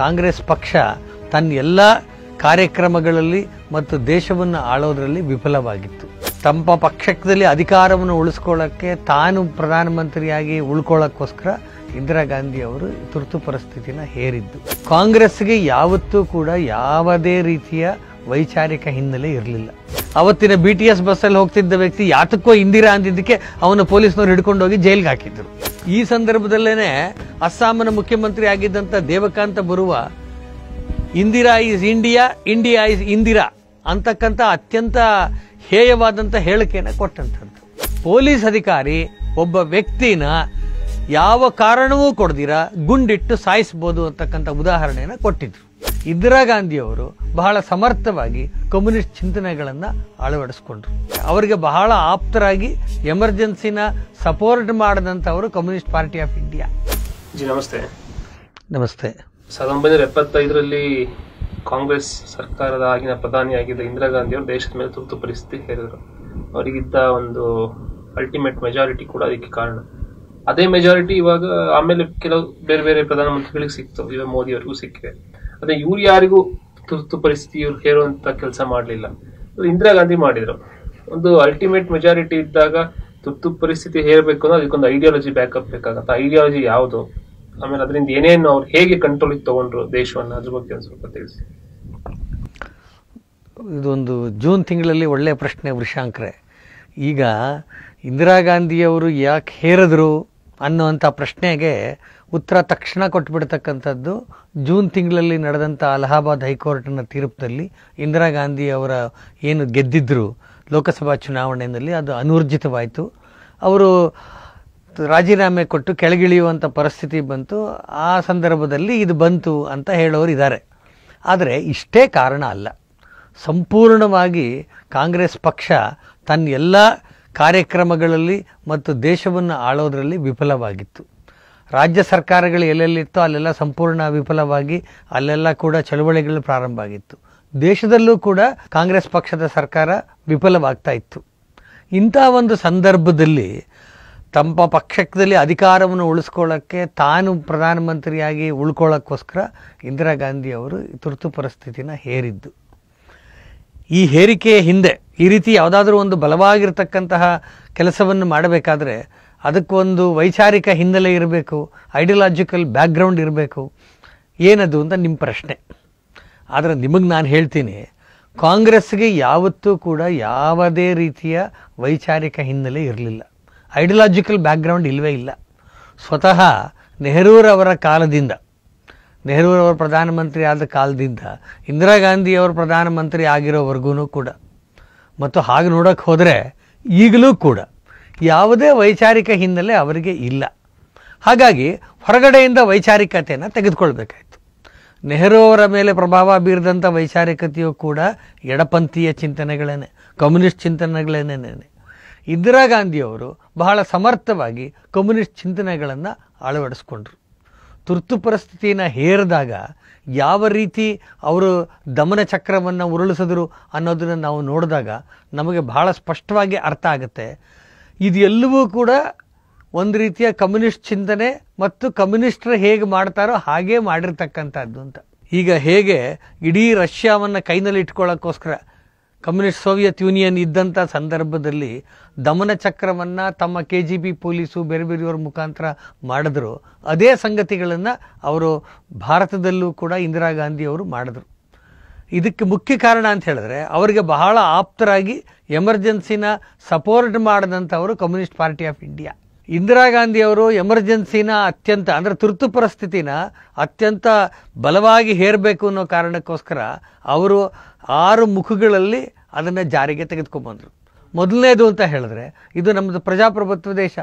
ಕಾಂಗ್ರೆಸ್ ಪಕ್ಷ ತನ್ನ ಎಲ್ಲ ಕಾರ್ಯಕ್ರಮಗಳಲ್ಲಿ ಮತ್ತು ದೇಶವನ್ನು ಆಳೋದರಲ್ಲಿ ವಿಫಲವಾಗಿತ್ತು ತಮ್ಮ ಪಕ್ಷದಲ್ಲಿ ಅಧಿಕಾರವನ್ನು ಉಳಿಸ್ಕೊಳ್ಳೋಕ್ಕೆ ತಾನು ಪ್ರಧಾನಮಂತ್ರಿಯಾಗಿ ಉಳ್ಕೊಳ್ಳೋಕ್ಕೋಸ್ಕರ ಇಂದಿರಾ ಗಾಂಧಿ ಅವರು ತುರ್ತು ಪರಿಸ್ಥಿತಿನ ಹೇರಿದ್ದು ಕಾಂಗ್ರೆಸ್ಗೆ ಯಾವತ್ತೂ ಕೂಡ ಯಾವುದೇ ರೀತಿಯ ವೈಚಾರಿಕ ಹಿನ್ನೆಲೆ ಇರಲಿಲ್ಲ ಅವತ್ತಿನ ಬಿ ಟಿ ಎಸ್ ಬಸ್ಸಲ್ಲಿ ಹೋಗ್ತಿದ್ದ ವ್ಯಕ್ತಿ ಯಾತಕ್ಕೋ ಇಂದಿರಾ ಅಂದಿದ್ದಕ್ಕೆ ಅವನು ಪೊಲೀಸ್ನವ್ರು ಹಿಡ್ಕೊಂಡೋಗಿ ಜೈಲ್ಗೆ ಹಾಕಿದ್ರು ಈ ಸಂದರ್ಭದಲ್ಲೇ ಅಸ್ಸಾಂನ ಮುಖ್ಯಮಂತ್ರಿ ಆಗಿದ್ದಂತ Devakanta Barooah Indira is India India is Indira ಅಂತಕ್ಕಂಥ ಅತ್ಯಂತ ಹೇಯವಾದಂತ ಹೇಳಿಕೆಯನ್ನು ಕೊಟ್ಟಂಥದ್ದು ಪೊಲೀಸ್ ಅಧಿಕಾರಿ ಒಬ್ಬ ವ್ಯಕ್ತಿನ ಯಾವ ಕಾರಣವೂ ಕೊಡದಿರ ಗುಂಡಿಟ್ಟು ಸಾಯಿಸಬಹುದು ಅಂತಕ್ಕಂಥ ಉದಾಹರಣೆಯನ್ನು ಕೊಟ್ಟಿದ್ರು ಇಂದಿರಾ ಗಾಂಧಿಯವರು ಬಹಳ ಸಮರ್ಥವಾಗಿ ಕಮ್ಯುನಿಸ್ಟ್ ಚಿಂತನೆಗಳನ್ನು ಅಳವಡಿಸಿಕೊಂಡ್ರು ಅವರಿಗೆ ಬಹಳ ಆಪ್ತರಾಗಿ ಎಮರ್ಜೆನ್ಸಿನ ಸಪೋರ್ಟ್ ಮಾಡಿದಂಥವರು ಕಮ್ಯುನಿಸ್ಟ್ ಪಾರ್ಟಿ ಆಫ್ ಇಂಡಿಯಾ ಜಿ ನಮಸ್ತೆ ನಮಸ್ತೆ ಸಾವಿರದ ಒಂಬೈನೂರ ಎಪ್ಪತ್ತೈದರಲ್ಲಿ ಕಾಂಗ್ರೆಸ್ ಸರ್ಕಾರದ ಆಗಿನ ಪ್ರಧಾನಿಯಾಗಿದ್ದ ಇಂದಿರಾ ಅವರು ದೇಶದ ಮೇಲೆ ತುರ್ತು ಪರಿಸ್ಥಿತಿ ಹೇರಿದರು ಅವರಿಗಿದ್ದ ಒಂದು ಅಲ್ಟಿಮೇಟ್ ಮೆಜಾರಿಟಿ ಕೂಡ ಅದಕ್ಕೆ ಕಾರಣ ಅದೇ ಮೆಜಾರಿಟಿ ಇವಾಗ ಆಮೇಲೆ ಕೆಲವು ಬೇರೆ ಬೇರೆ ಪ್ರಧಾನಮಂತ್ರಿಗಳಿಗೆ ಸಿಕ್ತು ಇವಾಗ ಮೋದಿಯವರಿಗೂ ಸಿಕ್ಕಿದೆ ಆದ್ರೆ ಇವ್ರು ಯಾರಿಗೂ ತುರ್ತು ಪರಿಸ್ಥಿತಿ ಇವ್ರು ಹೇರುವಂತ ಕೆಲಸ ಮಾಡಲಿಲ್ಲ ಇಂದಿರಾ ಗಾಂಧಿ ಮಾಡಿದ್ರು ಒಂದು ಅಲ್ಟಿಮೇಟ್ ಮೆಜಾರಿಟಿ ಇದ್ದಾಗ ತುರ್ತು ಪರಿಸ್ಥಿತಿ ಹೇರಬೇಕು ಅಂದ್ರೆ ಅದಕ್ಕೊಂದು ಐಡಿಯಾಲಜಿ ಬ್ಯಾಕಪ್ ಬೇಕಾಗತ್ತೆ ಐಡಿಯಾಲಜಿ ಯಾವುದು ಆಮೇಲೆ ಅದರಿಂದ ಏನೇನು ಅವ್ರು ಹೇಗೆ ಕಂಟ್ರೋಲ್ ತಗೊಂಡ್ರು ದೇಶವನ್ನು ಅದ್ರ ಬಗ್ಗೆ ಒಂದು ಸ್ವಲ್ಪ ತಿಳಿಸಿ ಇದೊಂದು ಜೂನ್ ತಿಂಗಳಲ್ಲಿ ಒಳ್ಳೆಯ ಪ್ರಶ್ನೆ ವೃಷಾಂಕ್ರೆ ಈಗ ಇಂದಿರಾ ಗಾಂಧಿಯವರು ಯಾಕೆ ಹೇರಿದ್ರು ಅನ್ನುವಂಥ ಪ್ರಶ್ನೆಗೆ ಉತ್ತರ ತಕ್ಷಣ ಕೊಟ್ಟುಬಿಡ್ತಕ್ಕಂಥದ್ದು ಜೂನ್ ತಿಂಗಳಲ್ಲಿ ನಡೆದಂಥ ಅಲಹಾಬಾದ್ ಹೈಕೋರ್ಟ್ನ ತೀರ್ಪಿನಲ್ಲಿ ಇಂದಿರಾ ಗಾಂಧಿ ಅವರ ಏನು ಗೆದ್ದಿದ್ದರು ಲೋಕಸಭಾ ಚುನಾವಣೆಯಲ್ಲಿ ಅದು ಅನೂರ್ಜಿತವಾಯಿತು ಅವರು ರಾಜೀನಾಮೆ ಕೊಟ್ಟು ಕೆಳಗಿಳಿಯುವಂಥ ಪರಿಸ್ಥಿತಿ ಬಂತು ಆ ಸಂದರ್ಭದಲ್ಲಿ ಇದು ಬಂತು ಅಂತ ಹೇಳೋರು ಇದ್ದಾರೆ ಆದರೆ ಇಷ್ಟೇ ಕಾರಣ ಅಲ್ಲ ಸಂಪೂರ್ಣವಾಗಿ ಕಾಂಗ್ರೆಸ್ ಪಕ್ಷ ತನ್ನ ಎಲ್ಲ ಕಾರ್ಯಕ್ರಮಗಳಲ್ಲಿ ಮತ್ತು ದೇಶವನ್ನು ಆಳೋದರಲ್ಲಿ ವಿಫಲವಾಗಿತ್ತು ರಾಜ್ಯ ಸರ್ಕಾರಗಳು ಎಲ್ಲೆಲ್ಲಿತ್ತೋ ಅಲ್ಲೆಲ್ಲ ಸಂಪೂರ್ಣ ವಿಫಲವಾಗಿ ಅಲ್ಲೆಲ್ಲ ಕೂಡ ಚಳವಳಿಗಳು ಪ್ರಾರಂಭ ಆಗಿತ್ತು ದೇಶದಲ್ಲೂ ಕೂಡ ಕಾಂಗ್ರೆಸ್ ಪಕ್ಷದ ಸರ್ಕಾರ ವಿಫಲವಾಗ್ತಾ ಇತ್ತು ಇಂಥ ಒಂದು ಸಂದರ್ಭದಲ್ಲಿ ತಮ್ಮ ಪಕ್ಷದಲ್ಲಿ ಅಧಿಕಾರವನ್ನು ಉಳಿಸ್ಕೊಳ್ಳೋಕ್ಕೆ ತಾನು ಪ್ರಧಾನಮಂತ್ರಿಯಾಗಿ ಉಳ್ಕೊಳ್ಳೋಕ್ಕೋಸ್ಕರ ಇಂದಿರಾ ಗಾಂಧಿ ಅವರು ತುರ್ತು ಪರಿಸ್ಥಿತಿನ ಹೇರಿದ್ದು ಈ ಹೇರಿಕೆಯ ಹಿಂದೆ ಈ ರೀತಿ ಯಾವುದಾದ್ರೂ ಒಂದು ಬಲವಾಗಿರ್ತಕ್ಕಂತಹ ಕೆಲಸವನ್ನು ಮಾಡಬೇಕಾದ್ರೆ ಅದಕ್ಕೊಂದು ವೈಚಾರಿಕ ಹಿನ್ನೆಲೆ ಇರಬೇಕು ಐಡಿಯಾಲಜಿಕಲ್ ಬ್ಯಾಕ್ಗ್ರೌಂಡ್ ಇರಬೇಕು ಏನದು ಅಂತ ನಿಮ್ಮ ಪ್ರಶ್ನೆ ಆದರೆ ನಿಮಗೆ ನಾನು ಹೇಳ್ತೀನಿ ಕಾಂಗ್ರೆಸ್ಗೆ ಯಾವತ್ತೂ ಕೂಡ ಯಾವುದೇ ರೀತಿಯ ವೈಚಾರಿಕ ಹಿನ್ನೆಲೆ ಇರಲಿಲ್ಲ ಐಡಿಯಾಲಜಿಕಲ್ ಬ್ಯಾಕ್ಗ್ರೌಂಡ್ ಇಲ್ಲವೇ ಇಲ್ಲ ಸ್ವತಃ ನೆಹರೂರವರ ಕಾಲದಿಂದ ನೆಹರೂರವರ ಪ್ರಧಾನಮಂತ್ರಿ ಆದ ಕಾಲದಿಂದ ಇಂದಿರಾ ಗಾಂಧಿಯವರು ಪ್ರಧಾನಮಂತ್ರಿ ಆಗಿರೋವರೆಗೂ ಕೂಡ ಮತ್ತು ಹಾಗೆ ನೋಡೋಕೆ ಹೋದರೆ ಈಗಲೂ ಕೂಡ ಯಾವುದೇ ವೈಚಾರಿಕ ಹಿನ್ನೆಲೆ ಅವರಿಗೆ ಇಲ್ಲ ಹಾಗಾಗಿ ಹೊರಗಡೆಯಿಂದ ವೈಚಾರಿಕತೆಯನ್ನು ತೆಗೆದುಕೊಳ್ಬೇಕಾಯಿತು ನೆಹರು ಅವರ ಮೇಲೆ ಪ್ರಭಾವ ಬೀರಿದಂಥ ವೈಚಾರಿಕತೆಯು ಕೂಡ ಎಡಪಂಥೀಯ ಚಿಂತನೆಗಳೇನೆ ಕಮ್ಯುನಿಸ್ಟ್ ಚಿಂತನೆಗಳೇನೇನೆ ಇಂದಿರಾ ಗಾಂಧಿಯವರು ಬಹಳ ಸಮರ್ಥವಾಗಿ ಕಮ್ಯುನಿಸ್ಟ್ ಚಿಂತನೆಗಳನ್ನು ಅಳವಡಿಸ್ಕೊಂಡ್ರು ತುರ್ತು ಪರಿಸ್ಥಿತಿಯನ್ನು ಹೇರಿದಾಗ ಯಾವ ರೀತಿ ಅವರು ದಮನ ಚಕ್ರವನ್ನು ಉರುಳಿಸಿದ್ರು ಅನ್ನೋದನ್ನು ನಾವು ನೋಡಿದಾಗ ನಮಗೆ ಬಹಳ ಸ್ಪಷ್ಟವಾಗಿ ಅರ್ಥ ಆಗುತ್ತೆ ಇದು ಎಲ್ಲವೂ ಕೂಡ ಒಂದು ರೀತಿಯ ಕಮ್ಯುನಿಸ್ಟ್ ಚಿಂತನೆ ಮತ್ತು ಕಮ್ಯುನಿಸ್ಟ್ರು ಹೇಗೆ ಮಾಡ್ತಾರೋ ಹಾಗೆ ಮಾಡಿರ್ತಕ್ಕಂಥದ್ದು ಅಂತ ಈಗ ಹೇಗೆ ಇಡೀ ರಷ್ಯಾವನ್ನು ಕೈನಲ್ಲಿ ಇಟ್ಕೊಳ್ಳೋಕ್ಕೋಸ್ಕರ ಕಮ್ಯುನಿಸ್ಟ್ ಸೋವಿಯತ್ ಯೂನಿಯನ್ ಇದ್ದಂಥ ಸಂದರ್ಭದಲ್ಲಿ ದಮನ ಚಕ್ರವನ್ನು ತಮ್ಮ ಕೆ ಜಿ ಬಿ ಪೊಲೀಸು ಬೇರೆ ಬೇರೆಯವ್ರ ಮುಖಾಂತರ ಮಾಡಿದ್ರು ಅದೇ ಸಂಗತಿಗಳನ್ನು ಅವರು ಭಾರತದಲ್ಲೂ ಕೂಡ ಇಂದಿರಾ ಗಾಂಧಿ ಅವರು ಮಾಡಿದ್ರು ಇದಕ್ಕೆ ಮುಖ್ಯ ಕಾರಣ ಅಂತ ಹೇಳಿದ್ರೆ ಅವರಿಗೆ ಬಹಳ ಆಪ್ತರಾಗಿ ಎಮರ್ಜೆನ್ಸಿನ ಸಪೋರ್ಟ್ ಮಾಡಿದಂಥವರು communist party of India Indira ಗಾಂಧಿಯವರು ಎಮರ್ಜೆನ್ಸಿನ ಅತ್ಯಂತ ಅಂದರೆ ತುರ್ತು ಪರಿಸ್ಥಿತಿನ ಅತ್ಯಂತ ಬಲವಾಗಿ ಹೇರಬೇಕು ಅನ್ನೋ ಕಾರಣಕ್ಕೋಸ್ಕರ ಅವರು ಆರು ಮುಖಗಳಲ್ಲಿ ಅದನ್ನು ಜಾರಿಗೆ ತೆಗೆದುಕೊಂಡ್ಬಂದರು ಮೊದಲನೇದು ಅಂತ ಹೇಳಿದ್ರೆ ಇದು ನಮ್ಮದು ಪ್ರಜಾಪ್ರಭುತ್ವ ದೇಶ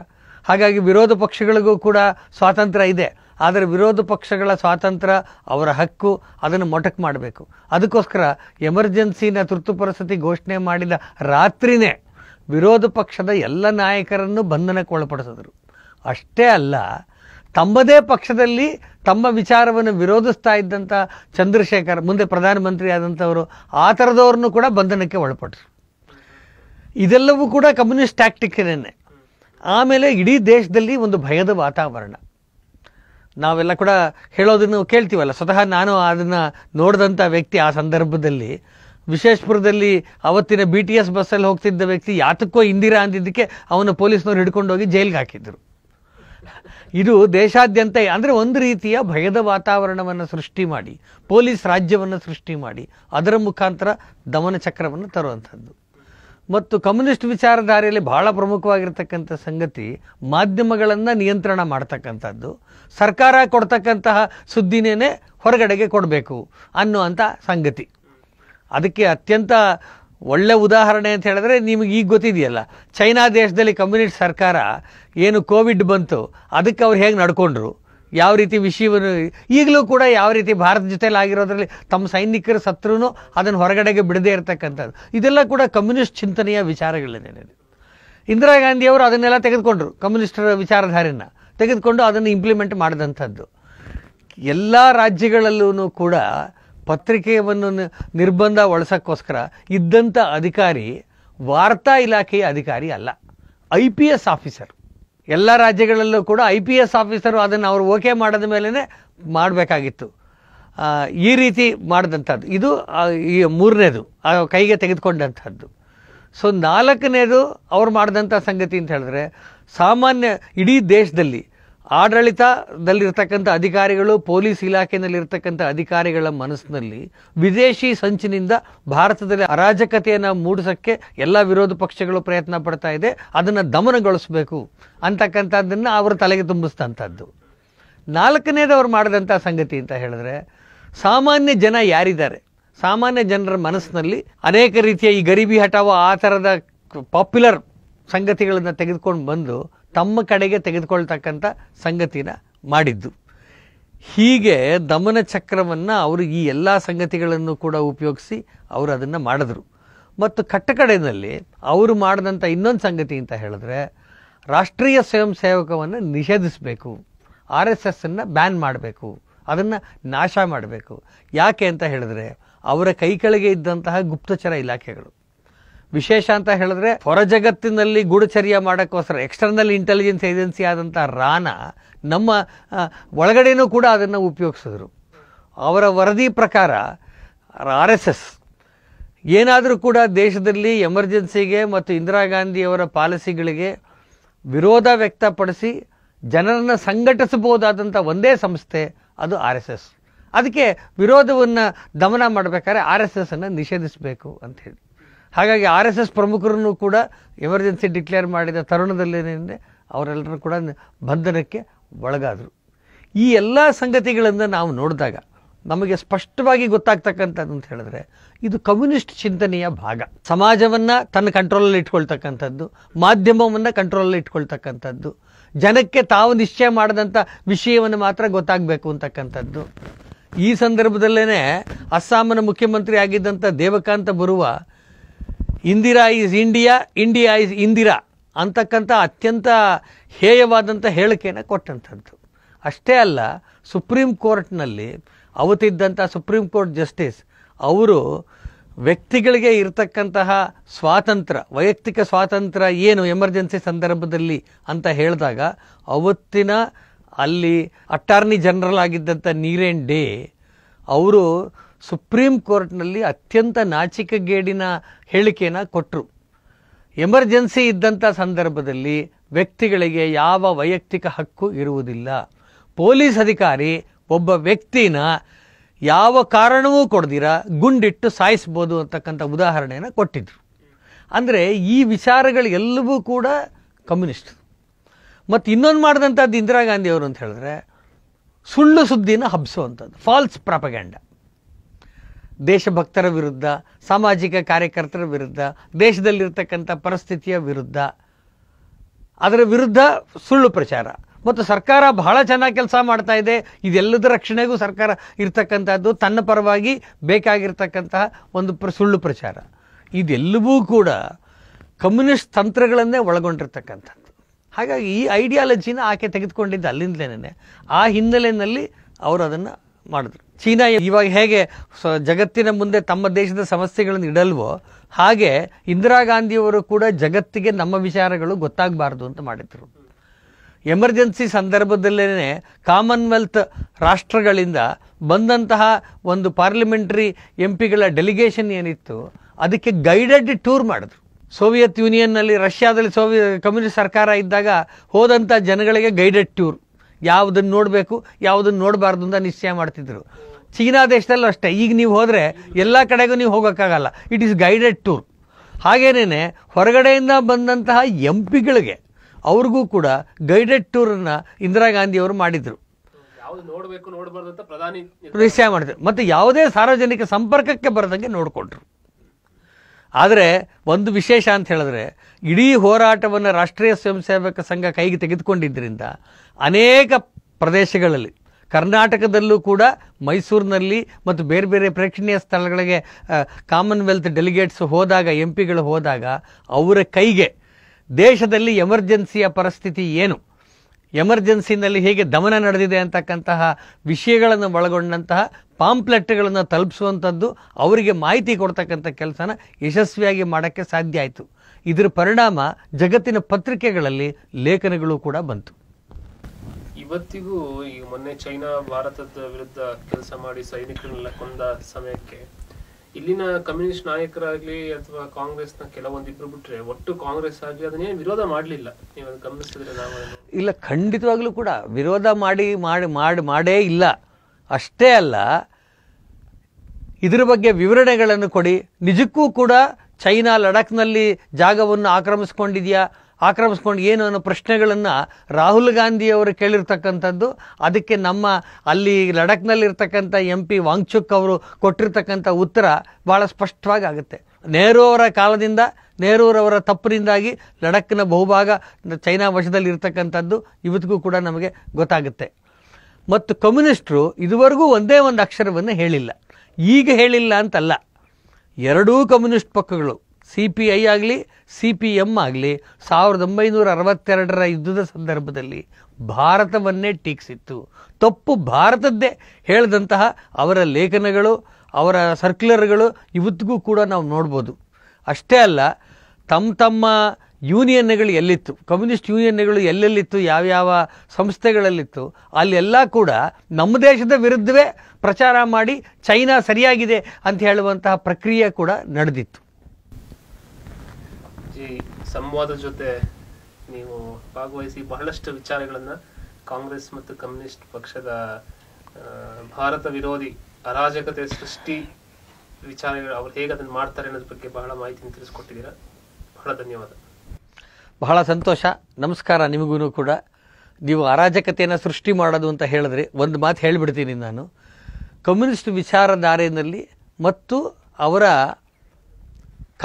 ಹಾಗಾಗಿ ವಿರೋಧ ಪಕ್ಷಗಳಿಗೂ ಕೂಡ ಸ್ವಾತಂತ್ರ್ಯ ಇದೆ ಆದರೆ ವಿರೋಧ ಪಕ್ಷಗಳ ಸ್ವಾತಂತ್ರ್ಯ ಅವರ ಹಕ್ಕು ಅದನ್ನು ಮೊಟಕು ಮಾಡಬೇಕು ಅದಕ್ಕೋಸ್ಕರ ಎಮರ್ಜೆನ್ಸಿನ ತುರ್ತು ಪರಿಸ್ಥಿತಿ ಘೋಷಣೆ ಮಾಡಿದ ರಾತ್ರಿನೇ ವಿರೋಧ ಪಕ್ಷದ ಎಲ್ಲ ನಾಯಕರನ್ನು ಬಂಧನಕ್ಕೆ ಒಳಪಡಿಸಿದರು ಅಷ್ಟೇ ಅಲ್ಲ ತಮ್ಮದೇ ಪಕ್ಷದಲ್ಲಿ ತಮ್ಮ ವಿಚಾರವನ್ನು ವಿರೋಧಿಸ್ತಾ ಇದ್ದಂಥ ಚಂದ್ರಶೇಖರ್ ಮುಂದೆ ಪ್ರಧಾನಮಂತ್ರಿ ಆದಂಥವರು ಆ ಥರದವ್ರನ್ನೂ ಕೂಡ ಬಂಧನಕ್ಕೆ ಒಳಪಡಿಸ್ರು ಇದೆಲ್ಲವೂ ಕೂಡ ಕಮ್ಯುನಿಸ್ಟ್ ಟ್ಯಾಕ್ಟಿಕ್ನೇ ಆಮೇಲೆ ಇಡೀ ದೇಶದಲ್ಲಿ ಒಂದು ಭಯದ ವಾತಾವರಣ ನಾವೆಲ್ಲ ಕೂಡ ಹೇಳೋದನ್ನು ಕೇಳ್ತೀವಲ್ಲ ಸ್ವತಃ ನಾನು ಅದನ್ನು ನೋಡಿದಂಥ ವ್ಯಕ್ತಿ ಆ ಸಂದರ್ಭದಲ್ಲಿ ವಿಶೇಷಪುರದಲ್ಲಿ ಅವತ್ತಿನ ಬಿ ಟಿ ಎಸ್ ಬಸ್ಸಲ್ಲಿ ಹೋಗ್ತಿದ್ದ ವ್ಯಕ್ತಿ ಯಾತಕ್ಕೋ ಇಂದಿರಾ ಅಂದಿದ್ದಕ್ಕೆ ಅವನ ಪೊಲೀಸ್ನವ್ರು ಹೋಗಿ ಜೈಲಿಗೆ ಹಾಕಿದ್ರು ಇದು ದೇಶಾದ್ಯಂತ ಅಂದರೆ ಒಂದು ರೀತಿಯ ಭಯದ ವಾತಾವರಣವನ್ನು ಸೃಷ್ಟಿ ಮಾಡಿ ಪೊಲೀಸ್ ರಾಜ್ಯವನ್ನು ಸೃಷ್ಟಿ ಮಾಡಿ ಅದರ ಮುಖಾಂತರ ದಮನ ಚಕ್ರವನ್ನು ತರುವಂಥದ್ದು ಮತ್ತು ಕಮ್ಯುನಿಸ್ಟ್ ವಿಚಾರಧಾರೆಯಲ್ಲಿ ಬಹಳ ಪ್ರಮುಖವಾಗಿರ್ತಕ್ಕಂಥ ಸಂಗತಿ ಮಾಧ್ಯಮಗಳನ್ನು ನಿಯಂತ್ರಣ ಮಾಡ್ತಕ್ಕಂಥದ್ದು ಸರ್ಕಾರ ಕೊಡ್ತಕ್ಕಂತಹ ಸುದ್ದಿನೇ ಹೊರಗಡೆಗೆ ಕೊಡಬೇಕು ಅನ್ನುವಂಥ ಸಂಗತಿ ಅದಕ್ಕೆ ಅತ್ಯಂತ ಒಳ್ಳೆ ಉದಾಹರಣೆ ಅಂತ ಹೇಳಿದ್ರೆ ನಿಮಗೆ ಈಗ ಗೊತ್ತಿದೆಯಲ್ಲ ಚೈನಾ ದೇಶದಲ್ಲಿ ಕಮ್ಯುನಿಸ್ಟ್ ಸರ್ಕಾರ ಏನು ಕೋವಿಡ್ ಬಂತು ಅದಕ್ಕೆ ಅವ್ರು ಹೇಗೆ ನಡ್ಕೊಂಡ್ರು ಯಾವ ರೀತಿ ವಿಷಯವನ್ನು ಈಗಲೂ ಕೂಡ ಯಾವ ರೀತಿ ಭಾರತ ಜೊತೆಯಲ್ಲಿ ಆಗಿರೋದ್ರಲ್ಲಿ ತಮ್ಮ ಸೈನಿಕರ ಸತ್ರೂ ಅದನ್ನು ಹೊರಗಡೆಗೆ ಬಿಡದೇ ಇರತಕ್ಕಂಥದ್ದು ಇದೆಲ್ಲ ಕೂಡ ಕಮ್ಯುನಿಸ್ಟ್ ಚಿಂತನೆಯ ವಿಚಾರಗಳಿದೆ ಇಂದಿರಾ ಗಾಂಧಿಯವರು ಅದನ್ನೆಲ್ಲ ತೆಗೆದುಕೊಂಡ್ರು ಕಮ್ಯುನಿಸ್ಟರ ವಿಚಾರಧಾರೆಯನ್ನು ತೆಗೆದುಕೊಂಡು ಅದನ್ನು ಇಂಪ್ಲಿಮೆಂಟ್ ಮಾಡಿದಂಥದ್ದು ಎಲ್ಲ ರಾಜ್ಯಗಳಲ್ಲೂ ಕೂಡ ಪತ್ರಿಕೆಯನ್ನು ನಿರ್ಬಂಧ ಒಳಸೋಕ್ಕೋಸ್ಕರ ಇದ್ದಂಥ ಅಧಿಕಾರಿ ವಾರ್ತಾ ಇಲಾಖೆಯ ಅಧಿಕಾರಿ ಅಲ್ಲ ಐ ಪಿ ಎಸ್ ಆಫೀಸರ್ ಎಲ್ಲ ರಾಜ್ಯಗಳಲ್ಲೂ ಕೂಡ ಐ ಪಿ ಎಸ್ ಆಫೀಸರು ಅದನ್ನು ಅವರು ಓಕೆ ಮಾಡಿದ ಮೇಲೇ ಮಾಡಬೇಕಾಗಿತ್ತು ಈ ರೀತಿ ಮಾಡಿದಂಥದ್ದು ಇದು ಈ ಮೂರನೇದು ಕೈಗೆ ತೆಗೆದುಕೊಂಡಂಥದ್ದು ಸೊ ನಾಲ್ಕನೇದು ಅವ್ರು ಮಾಡಿದಂಥ ಸಂಗತಿ ಅಂತ ಹೇಳಿದ್ರೆ ಸಾಮಾನ್ಯ ಇಡೀ ದೇಶದಲ್ಲಿ ಆಡಳಿತದಲ್ಲಿರ್ತಕ್ಕಂಥ ಅಧಿಕಾರಿಗಳು ಪೊಲೀಸ್ ಇಲಾಖೆಯಲ್ಲಿರ್ತಕ್ಕಂಥ ಅಧಿಕಾರಿಗಳ ಮನಸ್ಸಿನಲ್ಲಿ ವಿದೇಶಿ ಸಂಚಿನಿಂದ ಭಾರತದಲ್ಲಿ ಅರಾಜಕತೆಯನ್ನು ಮೂಡಿಸೋಕ್ಕೆ ಎಲ್ಲ ವಿರೋಧ ಪಕ್ಷಗಳು ಪ್ರಯತ್ನ ಪಡ್ತಾ ಇದೆ ಅದನ್ನು ದಮನಗೊಳಿಸಬೇಕು ಅಂತಕ್ಕಂಥದ್ದನ್ನು ಅವರು ತಲೆಗೆ ನಾಲ್ಕನೇದು ನಾಲ್ಕನೇದವರು ಮಾಡಿದಂಥ ಸಂಗತಿ ಅಂತ ಹೇಳಿದ್ರೆ ಸಾಮಾನ್ಯ ಜನ ಯಾರಿದ್ದಾರೆ ಸಾಮಾನ್ಯ ಜನರ ಮನಸ್ಸಿನಲ್ಲಿ ಅನೇಕ ರೀತಿಯ ಈ ಗರೀಬಿ ಹಟಾವ ಆ ಥರದ ಪಾಪ್ಯುಲರ್ ಸಂಗತಿಗಳನ್ನು ತೆಗೆದುಕೊಂಡು ಬಂದು ತಮ್ಮ ಕಡೆಗೆ ತೆಗೆದುಕೊಳ್ತಕ್ಕಂಥ ಸಂಗತಿನ ಮಾಡಿದ್ದು ಹೀಗೆ ದಮನ ಚಕ್ರವನ್ನು ಅವರು ಈ ಎಲ್ಲ ಸಂಗತಿಗಳನ್ನು ಕೂಡ ಉಪಯೋಗಿಸಿ ಅವರು ಅದನ್ನು ಮಾಡಿದ್ರು ಮತ್ತು ಕಟ್ಟಕಡೆಯಲ್ಲಿ ಅವರು ಮಾಡಿದಂಥ ಇನ್ನೊಂದು ಸಂಗತಿ ಅಂತ ಹೇಳಿದ್ರೆ ರಾಷ್ಟ್ರೀಯ ಸ್ವಯಂ ಸೇವಕವನ್ನು ನಿಷೇಧಿಸಬೇಕು ಆರ್ ಎಸ್ ಎಸ್ಸನ್ನು ಬ್ಯಾನ್ ಮಾಡಬೇಕು ಅದನ್ನು ನಾಶ ಮಾಡಬೇಕು ಯಾಕೆ ಅಂತ ಹೇಳಿದ್ರೆ ಅವರ ಕೈ ಕೆಳಗೆ ಇದ್ದಂತಹ ಗುಪ್ತಚರ ಇಲಾಖೆಗಳು ವಿಶೇಷ ಅಂತ ಹೇಳಿದ್ರೆ ಹೊರ ಜಗತ್ತಿನಲ್ಲಿ ಗೂಢಚರ್ಯ ಮಾಡೋಕ್ಕೋಸ್ಕರ ಎಕ್ಸ್ಟರ್ನಲ್ ಇಂಟೆಲಿಜೆನ್ಸ್ ಏಜೆನ್ಸಿ ಆದಂಥ ರಾನ ನಮ್ಮ ಒಳಗಡೆನೂ ಕೂಡ ಅದನ್ನು ಉಪಯೋಗಿಸಿದ್ರು ಅವರ ವರದಿ ಪ್ರಕಾರ ಆರ್ ಎಸ್ ಎಸ್ ಏನಾದರೂ ಕೂಡ ದೇಶದಲ್ಲಿ ಎಮರ್ಜೆನ್ಸಿಗೆ ಮತ್ತು ಇಂದಿರಾ ಗಾಂಧಿಯವರ ಪಾಲಿಸಿಗಳಿಗೆ ವಿರೋಧ ವ್ಯಕ್ತಪಡಿಸಿ ಜನರನ್ನು ಸಂಘಟಿಸಬಹುದಾದಂಥ ಒಂದೇ ಸಂಸ್ಥೆ ಅದು ಆರ್ ಎಸ್ ಎಸ್ ಅದಕ್ಕೆ ವಿರೋಧವನ್ನು ದಮನ ಮಾಡಬೇಕಾದ್ರೆ ಆರ್ ಎಸ್ ಎಸ್ ಅನ್ನು ನಿಷೇಧಿಸಬೇಕು ಅಂತ ಹೇಳಿ ಹಾಗಾಗಿ ಆರ್ ಎಸ್ ಎಸ್ ಪ್ರಮುಖರನ್ನು ಕೂಡ ಎಮರ್ಜೆನ್ಸಿ ಡಿಕ್ಲೇರ್ ಮಾಡಿದ ತರುಣದಲ್ಲೇನೆ ಅವರೆಲ್ಲರೂ ಕೂಡ ಬಂಧನಕ್ಕೆ ಒಳಗಾದರು ಈ ಎಲ್ಲ ಸಂಗತಿಗಳನ್ನು ನಾವು ನೋಡಿದಾಗ ನಮಗೆ ಸ್ಪಷ್ಟವಾಗಿ ಗೊತ್ತಾಗ್ತಕ್ಕಂಥದ್ದು ಅಂತ ಹೇಳಿದ್ರೆ ಇದು ಕಮ್ಯುನಿಸ್ಟ್ ಚಿಂತನೆಯ ಭಾಗ ಸಮಾಜವನ್ನು ತನ್ನ ಕಂಟ್ರೋಲಲ್ಲಿ ಇಟ್ಕೊಳ್ತಕ್ಕಂಥದ್ದು ಮಾಧ್ಯಮವನ್ನು ಕಂಟ್ರೋಲಲ್ಲಿ ಇಟ್ಕೊಳ್ತಕ್ಕಂಥದ್ದು ಜನಕ್ಕೆ ತಾವು ನಿಶ್ಚಯ ಮಾಡಿದಂಥ ವಿಷಯವನ್ನು ಮಾತ್ರ ಗೊತ್ತಾಗಬೇಕು ಅಂತಕ್ಕಂಥದ್ದು ಈ ಸಂದರ್ಭದಲ್ಲೇ ಅಸ್ಸಾಮನ ಮುಖ್ಯಮಂತ್ರಿ ಆಗಿದ್ದಂಥ Devakanta Barooah Indira is India India is Indira ಅಂತಕ್ಕಂಥ ಅತ್ಯಂತ ಹೇಯವಾದಂಥ ಹೇಳಿಕೆಯನ್ನು ಕೊಟ್ಟಂಥದ್ದು ಅಷ್ಟೇ ಅಲ್ಲ ಸುಪ್ರೀಂ ಕೋರ್ಟ್ನಲ್ಲಿ ಅವತ್ತಿದ್ದಂಥ ಸುಪ್ರೀಂ ಕೋರ್ಟ್ ಜಸ್ಟಿಸ್ ಅವರು ವ್ಯಕ್ತಿಗಳಿಗೆ ಇರತಕ್ಕಂತಹ ಸ್ವಾತಂತ್ರ್ಯ ವೈಯಕ್ತಿಕ ಸ್ವಾತಂತ್ರ್ಯ ಏನು ಎಮರ್ಜೆನ್ಸಿ ಸಂದರ್ಭದಲ್ಲಿ ಅಂತ ಹೇಳಿದಾಗ ಅವತ್ತಿನ ಅಲ್ಲಿ ಅಟಾರ್ನಿ ಜನರಲ್ ಆಗಿದ್ದಂಥ ನೀರೇನ್ ಡೇ ಅವರು ಸುಪ್ರೀಂ ಕೋರ್ಟ್ನಲ್ಲಿ ಅತ್ಯಂತ ನಾಚಿಕೆಗೇಡಿನ ಹೇಳಿಕೆಯನ್ನು ಕೊಟ್ಟರು ಎಮರ್ಜೆನ್ಸಿ ಇದ್ದಂಥ ಸಂದರ್ಭದಲ್ಲಿ ವ್ಯಕ್ತಿಗಳಿಗೆ ಯಾವ ವೈಯಕ್ತಿಕ ಹಕ್ಕು ಇರುವುದಿಲ್ಲ ಪೊಲೀಸ್ ಅಧಿಕಾರಿ ಒಬ್ಬ ವ್ಯಕ್ತಿನ ಯಾವ ಕಾರಣವೂ ಕೊಡದಿರ ಗುಂಡಿಟ್ಟು ಸಾಯಿಸ್ಬೋದು ಅಂತಕ್ಕಂಥ ಉದಾಹರಣೆಯನ್ನು ಕೊಟ್ಟಿದ್ರು ಅಂದರೆ ಈ ವಿಚಾರಗಳು ಎಲ್ಲವೂ ಕೂಡ ಕಮ್ಯುನಿಸ್ಟ್ ಮತ್ತು ಇನ್ನೊಂದು ಮಾಡಿದಂಥದ್ದು ಇಂದಿರಾ ಗಾಂಧಿ ಅವರು ಅಂತ ಹೇಳಿದ್ರೆ ಸುಳ್ಳು ಸುದ್ದಿನ ಹಬ್ಬಿಸುವಂಥದ್ದು ಫಾಲ್ಸ್ ಪ್ರಾಪಗ್ಯಾಂಡ ದೇಶಭಕ್ತರ ವಿರುದ್ಧ ಸಾಮಾಜಿಕ ಕಾರ್ಯಕರ್ತರ ವಿರುದ್ಧ ದೇಶದಲ್ಲಿರ್ತಕ್ಕಂಥ ಪರಿಸ್ಥಿತಿಯ ವಿರುದ್ಧ ಅದರ ವಿರುದ್ಧ ಸುಳ್ಳು ಪ್ರಚಾರ ಮತ್ತು ಸರ್ಕಾರ ಬಹಳ ಚೆನ್ನಾಗಿ ಕೆಲಸ ಮಾಡ್ತಾ ಇದೆ ಇದೆಲ್ಲದ ರಕ್ಷಣೆಗೂ ಸರ್ಕಾರ ಇರತಕ್ಕಂಥದ್ದು ತನ್ನ ಪರವಾಗಿ ಬೇಕಾಗಿರ್ತಕ್ಕಂತಹ ಒಂದು ಪ್ರ ಸುಳ್ಳು ಪ್ರಚಾರ ಇದೆಲ್ಲವೂ ಕೂಡ ಕಮ್ಯುನಿಸ್ಟ್ ತಂತ್ರಗಳನ್ನೇ ಒಳಗೊಂಡಿರ್ತಕ್ಕಂಥದ್ದು ಹಾಗಾಗಿ ಈ ಐಡಿಯಾಲಜಿನ ಆಕೆ ತೆಗೆದುಕೊಂಡಿದ್ದು ಅಲ್ಲಿಂದಲೇ ಆ ಹಿನ್ನೆಲೆಯಲ್ಲಿ ಅವರು ಅದನ್ನು ಮಾಡಿದ್ರು ಚೀನಾ ಇವಾಗ ಹೇಗೆ ಜಗತ್ತಿನ ಮುಂದೆ ತಮ್ಮ ದೇಶದ ಸಮಸ್ಯೆಗಳನ್ನು ಇಡಲ್ವೋ ಹಾಗೆ ಇಂದಿರಾ ಗಾಂಧಿಯವರು ಕೂಡ ಜಗತ್ತಿಗೆ ನಮ್ಮ ವಿಚಾರಗಳು ಗೊತ್ತಾಗಬಾರ್ದು ಅಂತ ಮಾಡಿದ್ರು ಎಮರ್ಜೆನ್ಸಿ ಸಂದರ್ಭದಲ್ಲೇ ಕಾಮನ್ವೆಲ್ತ್ ರಾಷ್ಟ್ರಗಳಿಂದ ಬಂದಂತಹ ಒಂದು ಪಾರ್ಲಿಮೆಂಟರಿ ಎಂ ಪಿಗಳ ಡೆಲಿಗೇಷನ್ ಏನಿತ್ತು ಅದಕ್ಕೆ ಗೈಡೆಡ್ ಟೂರ್ ಮಾಡಿದ್ರು ಸೋವಿಯತ್ ಯೂನಿಯನ್ನಲ್ಲಿ ರಷ್ಯಾದಲ್ಲಿ ಸೋವಿಯತ್ ಕಮ್ಯುನಿಸ್ಟ್ ಸರ್ಕಾರ ಇದ್ದಾಗ ಹೋದಂಥ ಜನಗಳಿಗೆ ಗೈಡೆಡ್ ಟೂರ್ ಯಾವುದನ್ನು ನೋಡಬೇಕು ಯಾವುದನ್ನು ನೋಡಬಾರ್ದು ಅಂತ ನಿಶ್ಚಯ ಮಾಡ್ತಿದ್ರು ಚೀನಾ ದೇಶದಲ್ಲೂ ಅಷ್ಟೇ ಈಗ ನೀವು ಹೋದರೆ ಎಲ್ಲ ಕಡೆಗೂ ನೀವು ಹೋಗೋಕ್ಕಾಗಲ್ಲ ಇಟ್ ಈಸ್ ಗೈಡೆಡ್ ಟೂರ್ ಹಾಗೇನೇ ಹೊರಗಡೆಯಿಂದ ಬಂದಂತಹ ಎಂ ಪಿಗಳಿಗೆ ಅವ್ರಿಗೂ ಕೂಡ ಗೈಡೆಡ್ ಟೂರನ್ನು ಇಂದಿರಾ ಗಾಂಧಿಯವರು ಮಾಡಿದರು ನೋಡಬೇಕು ನಿಶ್ಚಯ ಮಾಡಿದ್ರು ಮತ್ತು ಯಾವುದೇ ಸಾರ್ವಜನಿಕ ಸಂಪರ್ಕಕ್ಕೆ ಬರದಂಗೆ ನೋಡಿಕೊಂಡ್ರು ಆದರೆ ಒಂದು ವಿಶೇಷ ಅಂತ ಹೇಳಿದ್ರೆ ಇಡೀ ಹೋರಾಟವನ್ನು ರಾಷ್ಟ್ರೀಯ ಸ್ವಯಂ ಸೇವಕ ಸಂಘ ಕೈಗೆ ತೆಗೆದುಕೊಂಡಿದ್ದರಿಂದ ಅನೇಕ ಪ್ರದೇಶಗಳಲ್ಲಿ ಕರ್ನಾಟಕದಲ್ಲೂ ಕೂಡ ಮೈಸೂರಿನಲ್ಲಿ ಮತ್ತು ಬೇರೆ ಬೇರೆ ಪ್ರೇಕ್ಷಣೀಯ ಸ್ಥಳಗಳಿಗೆ ಕಾಮನ್ವೆಲ್ತ್ ಡೆಲಿಗೇಟ್ಸ್ ಹೋದಾಗ ಎಂ ಪಿಗಳು ಹೋದಾಗ ಅವರ ಕೈಗೆ ದೇಶದಲ್ಲಿ ಎಮರ್ಜೆನ್ಸಿಯ ಪರಿಸ್ಥಿತಿ ಏನು ಎಮರ್ಜೆನ್ಸಿನಲ್ಲಿ ಹೇಗೆ ದಮನ ನಡೆದಿದೆ ಅಂತಕ್ಕಂತಹ ವಿಷಯಗಳನ್ನು ಒಳಗೊಂಡಂತಹ ಪಾಂಪ್ಲೆಟ್ಗಳನ್ನು ತಲುಪಿಸುವಂಥದ್ದು ಅವರಿಗೆ ಮಾಹಿತಿ ಕೊಡ್ತಕ್ಕಂಥ ಕೆಲಸನ ಯಶಸ್ವಿಯಾಗಿ ಮಾಡೋಕ್ಕೆ ಸಾಧ್ಯ ಆಯಿತು ಇದರ ಪರಿಣಾಮ ಜಗತ್ತಿನ ಪತ್ರಿಕೆಗಳಲ್ಲಿ ಲೇಖನಗಳು ಕೂಡ ಬಂತು ಇವತ್ತಿಗೂ ಈಗ ಮೊನ್ನೆ ಚೈನಾ ಭಾರತದ ವಿರುದ್ಧ ಕೆಲಸ ಮಾಡಿ ಸೈನಿಕರನ್ನೆಲ್ಲ ಕೊಂದ ಸಮಯಕ್ಕೆ ಇಲ್ಲಿನ ಕಮ್ಯುನಿಸ್ಟ್ ನಾಯಕರಾಗ್ಲಿ ಅಥವಾ ಕಾಂಗ್ರೆಸ್ನ ಕೆಲವೊಂದಿಬ್ರು ಬಿಟ್ರೆ ಒಟ್ಟು ಕಾಂಗ್ರೆಸ್ ಆಗಲಿ ಅದನ್ನೇನು ವಿರೋಧ ಮಾಡಲಿಲ್ಲ ನೀವು ಅದು ಗಮನಿಸಿದ್ರೆ ನಾವು ಇಲ್ಲ ಖಂಡಿತವಾಗ್ಲೂ ಕೂಡ ವಿರೋಧ ಮಾಡಿ ಮಾಡಿ ಮಾಡಿ ಮಾಡೇ ಇಲ್ಲ ಅಷ್ಟೇ ಅಲ್ಲ ಇದರ ಬಗ್ಗೆ ವಿವರಣೆಗಳನ್ನು ಕೊಡಿ ನಿಜಕ್ಕೂ ಕೂಡ ಚೈನಾ ಲಡಾಖ್ನಲ್ಲಿ ಜಾಗವನ್ನು ಆಕ್ರಮಿಸ್ಕೊಂಡಿದೆಯಾ ಆಕ್ರಮಿಸ್ಕೊಂಡು ಏನು ಅನ್ನೋ ಪ್ರಶ್ನೆಗಳನ್ನು ರಾಹುಲ್ ಗಾಂಧಿಯವರು ಕೇಳಿರ್ತಕ್ಕಂಥದ್ದು ಅದಕ್ಕೆ ನಮ್ಮ ಅಲ್ಲಿ ಲಡಾಖ್ನಲ್ಲಿರ್ತಕ್ಕಂಥ ಎಂ ಪಿ ವಾಂಗ್ಚುಕ್ ಅವರು ಕೊಟ್ಟಿರ್ತಕ್ಕಂಥ ಉತ್ತರ ಭಾಳ ಸ್ಪಷ್ಟವಾಗಿ ಆಗುತ್ತೆ ನೆಹರೂ ಅವರ ಕಾಲದಿಂದ ನೆಹರೂರವರ ತಪ್ಪಿನಿಂದಾಗಿ ಲಡಕ್ನ ಬಹುಭಾಗ ಚೈನಾ ವಶದಲ್ಲಿ ಇರ್ತಕ್ಕಂಥದ್ದು ಇವತ್ತಿಗೂ ಕೂಡ ನಮಗೆ ಗೊತ್ತಾಗುತ್ತೆ ಮತ್ತು ಕಮ್ಯುನಿಸ್ಟರು ಇದುವರೆಗೂ ಒಂದೇ ಒಂದು ಅಕ್ಷರವನ್ನು ಹೇಳಿಲ್ಲ ಈಗ ಹೇಳಿಲ್ಲ ಅಂತಲ್ಲ ಎರಡೂ ಕಮ್ಯುನಿಸ್ಟ್ ಪಕ್ಷಗಳು ಸಿ ಪಿ ಐ ಆಗಲಿ ಸಿ ಪಿ ಎಮ್ ಆಗಲಿ ಸಾವಿರದ ಒಂಬೈನೂರ ಅರವತ್ತೆರಡರ ಯುದ್ಧದ ಸಂದರ್ಭದಲ್ಲಿ ಭಾರತವನ್ನೇ ಟೀಕಿಸಿತ್ತು ತಪ್ಪು ಭಾರತದ್ದೇ ಹೇಳಿದಂತಹ ಅವರ ಲೇಖನಗಳು ಅವರ ಸರ್ಕ್ಯುಲರ್ಗಳು ಇವತ್ತಿಗೂ ಕೂಡ ನಾವು ನೋಡ್ಬೋದು ಅಷ್ಟೇ ಅಲ್ಲ ತಮ್ಮ ತಮ್ಮ ಯೂನಿಯನ್ಗಳು ಎಲ್ಲಿತ್ತು ಕಮ್ಯುನಿಸ್ಟ್ ಯೂನಿಯನ್ಗಳು ಎಲ್ಲೆಲ್ಲಿತ್ತು ಯಾವ್ಯಾವ ಸಂಸ್ಥೆಗಳಲ್ಲಿತ್ತು ಅಲ್ಲೆಲ್ಲ ಕೂಡ ನಮ್ಮ ದೇಶದ ವಿರುದ್ಧವೇ ಪ್ರಚಾರ ಮಾಡಿ ಚೈನಾ ಸರಿಯಾಗಿದೆ ಅಂತ ಹೇಳುವಂತಹ ಪ್ರಕ್ರಿಯೆ ಕೂಡ ನಡೆದಿತ್ತು ಈ ಸಂವಾದದ ಜೊತೆ ನೀವು ಭಾಗವಹಿಸಿ ಬಹಳಷ್ಟು ವಿಚಾರಗಳನ್ನು ಕಾಂಗ್ರೆಸ್ ಮತ್ತು ಕಮ್ಯುನಿಸ್ಟ್ ಪಕ್ಷದ ಭಾರತ ವಿರೋಧಿ ಅರಾಜಕತೆ ಸೃಷ್ಟಿ ವಿಚಾರಗಳು ಅವ್ರು ಹೇಗೆ ಅದನ್ನು ಮಾಡ್ತಾರೆ ಅನ್ನೋದ್ರ ಬಗ್ಗೆ ಬಹಳ ಮಾಹಿತಿಯನ್ನು ತಿಳಿಸ್ಕೊಟ್ಟಿದ್ದೀರಾ ಬಹಳ ಧನ್ಯವಾದ ಬಹಳ ಸಂತೋಷ ನಮಸ್ಕಾರ ನಿಮಗೂ ಕೂಡ ನೀವು ಅರಾಜಕತೆಯನ್ನು ಸೃಷ್ಟಿ ಮಾಡೋದು ಅಂತ ಹೇಳಿದ್ರೆ ಒಂದು ಮಾತು ಹೇಳಿಬಿಡ್ತೀನಿ ನಾನು ಕಮ್ಯುನಿಸ್ಟ್ ವಿಚಾರಧಾರೆಯಲ್ಲಿ ಮತ್ತು ಅವರ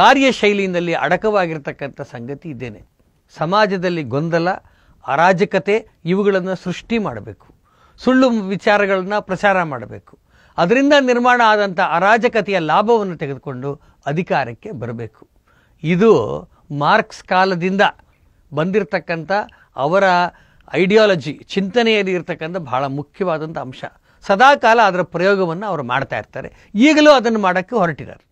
ಕಾರ್ಯಶೈಲಿಯಲ್ಲಿ ಅಡಕವಾಗಿರ್ತಕ್ಕಂಥ ಸಂಗತಿ ಇದ್ದೇನೆ ಸಮಾಜದಲ್ಲಿ ಗೊಂದಲ ಅರಾಜಕತೆ ಇವುಗಳನ್ನು ಸೃಷ್ಟಿ ಮಾಡಬೇಕು ಸುಳ್ಳು ವಿಚಾರಗಳನ್ನು ಪ್ರಚಾರ ಮಾಡಬೇಕು ಅದರಿಂದ ನಿರ್ಮಾಣ ಆದಂಥ ಅರಾಜಕತೆಯ ಲಾಭವನ್ನು ತೆಗೆದುಕೊಂಡು ಅಧಿಕಾರಕ್ಕೆ ಬರಬೇಕು ಇದು ಮಾರ್ಕ್ಸ್ ಕಾಲದಿಂದ ಬಂದಿರತಕ್ಕಂಥ ಅವರ ಐಡಿಯಾಲಜಿ ಚಿಂತನೆಯಲ್ಲಿ ಇರತಕ್ಕಂಥ ಬಹಳ ಮುಖ್ಯವಾದಂಥ ಅಂಶ ಸದಾಕಾಲ ಅದರ ಪ್ರಯೋಗವನ್ನು ಅವರು ಮಾಡ್ತಾ ಇರ್ತಾರೆ ಈಗಲೂ ಅದನ್ನು ಮಾಡೋಕ್ಕೆ ಹೊರಟಿದ್ದಾರೆ